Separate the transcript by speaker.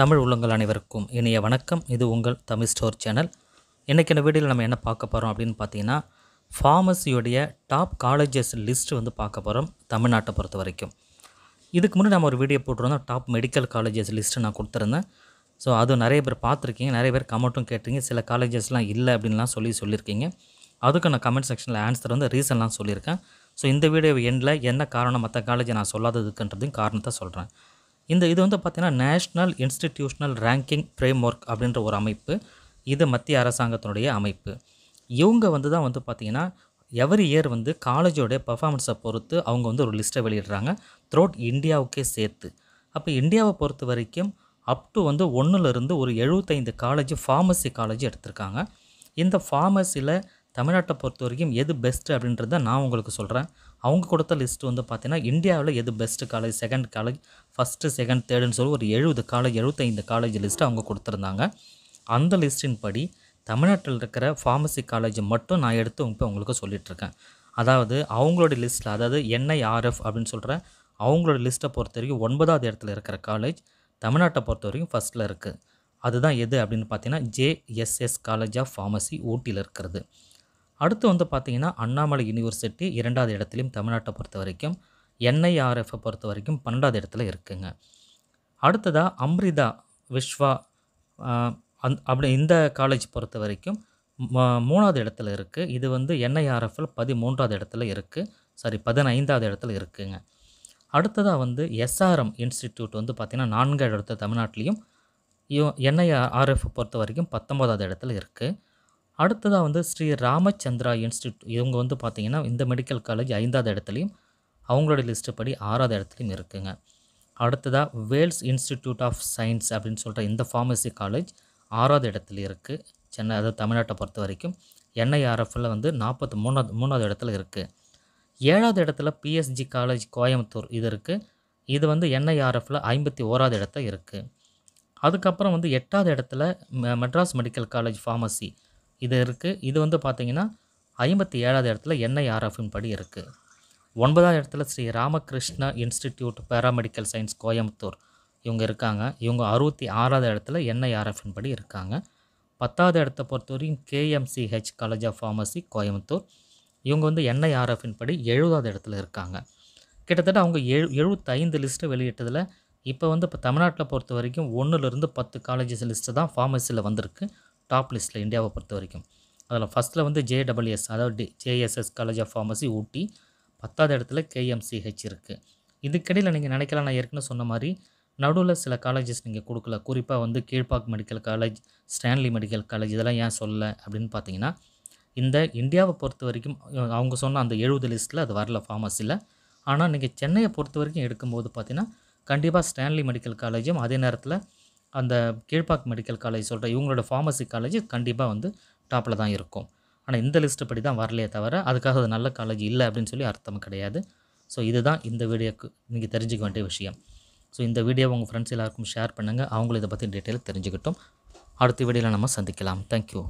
Speaker 1: தமிழ் உள்ளங்கள் அனைவருக்கும் இனிய வணக்கம் இது உங்கள் தமிழ் ஸ்டோர் சேனல் இன்றைக்கி இந்த வீடியோவில் நம்ம என்ன பார்க்க போகிறோம் அப்படின்னு பார்த்தீங்கன்னா ஃபார்மஸியுடைய டாப் காலேஜஸ் லிஸ்ட்டு வந்து பார்க்க போகிறோம் தமிழ்நாட்டை பொறுத்த வரைக்கும் இதுக்கு முன்னாடி நம்ம ஒரு வீடியோ போட்டிருந்தோம் டாப் மெடிக்கல் காலேஜஸ் லிஸ்ட்டு நான் கொடுத்துருந்தேன் ஸோ அதுவும் நிறைய பேர் பார்த்துருக்கீங்க நிறைய பேர் கமெண்ட்டும் கேட்டிருக்கீங்க சில காலேஜஸ்லாம் இல்லை அப்படின்லாம் சொல்லி சொல்லியிருக்கீங்க அதுக்கு நான் கமெண்ட் செக்ஷனில் ஆன்சர் வந்து ரீசன்லாம் சொல்லியிருக்கேன் ஸோ இந்த வீடியோ எண்டில் என்ன காரணம் மற்ற காலேஜை நான் சொல்லாததுக்குன்றதையும் காரணத்தை சொல்கிறேன் இந்த இது வந்து பார்த்திங்கன்னா national institutional ranking framework அப்படின்ற ஒரு அமைப்பு இது மத்திய அரசாங்கத்தினுடைய அமைப்பு இவங்க வந்து தான் வந்து பார்த்திங்கன்னா எவ்ரி இயர் வந்து காலேஜோடைய பர்ஃபாமன்ஸை பொறுத்து அவங்க வந்து ஒரு லிஸ்ட்டை வெளியிடுறாங்க த்ரோட் இந்தியாவுக்கே சேர்த்து அப்போ இந்தியாவை பொறுத்த வரைக்கும் அப் டு வந்து ஒன்றுலேருந்து ஒரு எழுபத்தைந்து காலேஜ் ஃபார்மசி காலேஜ் எடுத்திருக்காங்க இந்த ஃபார்மசியில் தமிழ்நாட்டை பொறுத்த வரைக்கும் எது பெஸ்ட்டு அப்படின்றத நான் உங்களுக்கு சொல்கிறேன் அவங்க கொடுத்த லிஸ்ட் வந்து பார்த்தீங்கன்னா இந்தியாவில் எது best college second college first second தேர்டுன்னு சொல்லி ஒரு எழுபது காலேஜ் எழுபத்தைந்து காலேஜ் லிஸ்ட்டு அவங்க கொடுத்துருந்தாங்க அந்த லிஸ்டின் படி தமிழ்நாட்டில் இருக்கிற ஃபார்மசி காலேஜ் மட்டும் நான் எடுத்து இப்போ உங்களுக்கு சொல்லிகிட்ருக்கேன் அதாவது அவங்களோட லிஸ்ட்டில் அதாவது என்ஐஆர்எஃப் அப்படின்னு சொல்கிற அவங்களோட லிஸ்ட்டை பொறுத்த வரைக்கும் ஒன்பதாவது இடத்துல இருக்கிற காலேஜ் தமிழ்நாட்டை பொறுத்த வரைக்கும் ஃபஸ்ட்டில் இருக்குது அதுதான் எது அப்படின்னு பார்த்தீங்கன்னா ஜேஎஸ்எஸ் காலேஜ் ஆஃப் ஃபார்மசி ஊட்டியில் இருக்கிறது அடுத்து வந்து பார்த்திங்கன்னா அண்ணாமலை யூனிவர்சிட்டி இரண்டாவது இடத்துலையும் தமிழ்நாட்டை பொறுத்த வரைக்கும் என்ஐஆர்எஃப்பை பொறுத்த வரைக்கும் பன்னெண்டாவது இடத்துல இருக்குங்க அடுத்ததாக அம்ரிதா விஸ்வா அந் அப்படி இந்த காலேஜ் பொறுத்த வரைக்கும் மூணாவது இடத்துல இருக்குது இது வந்து என்ஐஆர்எஃப்எல் பதிமூன்றாவது இடத்துல இருக்குது சாரி பதினைந்தாவது இடத்துல இருக்குதுங்க அடுத்ததாக வந்து எஸ்ஆர்எம் இன்ஸ்டிடியூட் வந்து பார்த்திங்கன்னா நான்காவது இடத்துல தமிழ்நாட்டிலையும் என்ஐஆர்எஃப் பொறுத்த வரைக்கும் பத்தொம்போதாவது இடத்துல இருக்குது அடுத்ததாக வந்து ஸ்ரீ ராமச்சந்திரா இன்ஸ்டியூட் இவங்க வந்து பார்த்திங்கன்னா இந்த மெடிக்கல் காலேஜ் ஐந்தாவது இடத்துலையும் அவங்களோட லிஸ்ட்டு படி ஆறாவது இடத்துலையும் இருக்குங்க அடுத்ததாக வேல்ஸ் இன்ஸ்டிடியூட் ஆஃப் சயின்ஸ் அப்படின்னு சொல்கிற இந்த ஃபார்மசி காலேஜ் ஆறாவது இடத்துல இருக்குது சென்னை அதாவது தமிழ்நாட்டை பொறுத்த வரைக்கும் என்ஐஆர்எஃப்பில் வந்து நாற்பத்தி மூணாவது மூணாவது இடத்துல இருக்குது ஏழாவது இடத்துல பிஎஸ்ஜி காலேஜ் கோயம்புத்தூர் இது இருக்குது இது வந்து என்ஐஆர்எஃப்பில் ஐம்பத்தி ஓராவது இடத்த இருக்குது அதுக்கப்புறம் வந்து எட்டாவது இடத்துல மெட்ராஸ் மெடிக்கல் காலேஜ் ஃபார்மசி இது இருக்குது இது வந்து பார்த்திங்கன்னா ஐம்பத்தி ஏழாவது இடத்துல என்ஐஆர்எஃபின் படி இருக்குது ஒன்பதாவது இடத்துல Sri Ramakrishna institute paramedical science Coimbatore இவங்க இருக்காங்க இவங்க அறுபத்தி ஆறாவது இடத்துல என்ஐஆர்எஃபின் படி இருக்காங்க பத்தாவது இடத்த பொறுத்தவரையும் KMCH college of pharmacy Coimbatore இவங்க வந்து என்ஐஆர்எஃபின் படி எழுபதாவது இடத்துல இருக்காங்க கிட்டத்தட்ட அவங்க எழு எழுபத்தைந்து லிஸ்ட்டு வெளியிட்டதில் இப்போ வந்து இப்போ தமிழ்நாட்டில் பொறுத்த வரைக்கும் ஒன்றுலேருந்து பத்து காலேஜஸ் லிஸ்ட்டு தான் ஃபார்மசியில் வந்திருக்கு டாப் லிஸ்ட்டில் இந்தியாவை பொறுத்த வரைக்கும் அதில் ஃபஸ்ட்டில் வந்து ஜேடபிள்யூஎஸ் அதாவது JSS college of pharmacy Ooty பத்தாவது இடத்துல கேஎம்சிஹெச் இருக்குது இதுக்கடையில் நீங்கள் நினைக்கலாம் நான் ஏற்கனவே சொன்ன மாதிரி நடுவில் சில காலேஜஸ் நீங்கள் கொடுக்கல குறிப்பாக வந்து Kilpauk medical college Stanley medical college இதெல்லாம் ஏன் சொல்லலை அப்படின்னு பார்த்தீங்கன்னா இந்த இந்தியாவை பொறுத்த வரைக்கும் அவங்க சொன்ன அந்த எழுபது லிஸ்ட்டில் அது வரல ஃபார்மஸியில் ஆனால் நீங்கள் சென்னையை பொறுத்த வரைக்கும் எடுக்கும்போது பார்த்தீங்கன்னா கண்டிப்பாக ஸ்டான்லி மெடிக்கல் காலேஜும் அதே நேரத்தில் அந்த கீழ்பாக் மெடிக்கல் காலேஜ் சொல்கிற இவங்களோட ஃபார்மசி காலேஜ் கண்டிப்பாக வந்து டாப்பில் தான் இருக்கும் ஆனால் இந்த லிஸ்ட்டு படி தான் வரலையே தவிர அதுக்காக அது நல்ல காலேஜ் இல்லை அப்படின்னு சொல்லி அர்த்தம் கிடையாது ஸோ இதுதான் இந்த வீடியோக்கு நீங்கள் தெரிஞ்சுக்க வேண்டிய விஷயம் ஸோ இந்த வீடியோ உங்கள் ஃப்ரெண்ட்ஸ் எல்லாருக்கும் ஷேர் பண்ணுங்கள் அவங்களும் இதை பற்றி டீட்டெயில் தெரிஞ்சுக்கிட்டோம் அடுத்த வீடியோவில் நம்ம சந்திக்கலாம் தேங்க்யூ